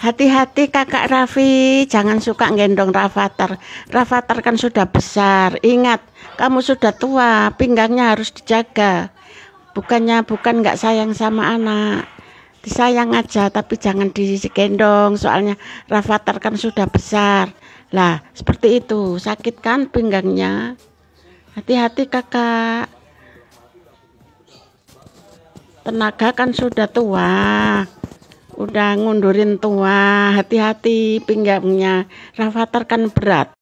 Hati-hati kakak Raffi, jangan suka gendong Rafathar. Rafathar kan sudah besar. Ingat, kamu sudah tua, pinggangnya harus dijaga. Bukannya bukan nggak sayang sama anak. Disayang aja, tapi jangan digendong. Soalnya Rafathar kan sudah besar. Lah, seperti itu. Sakit kan pinggangnya? Hati-hati kakak. Tenaga kan sudah tua udah ngundurin tua hati-hati pinggangnya rafatar kan berat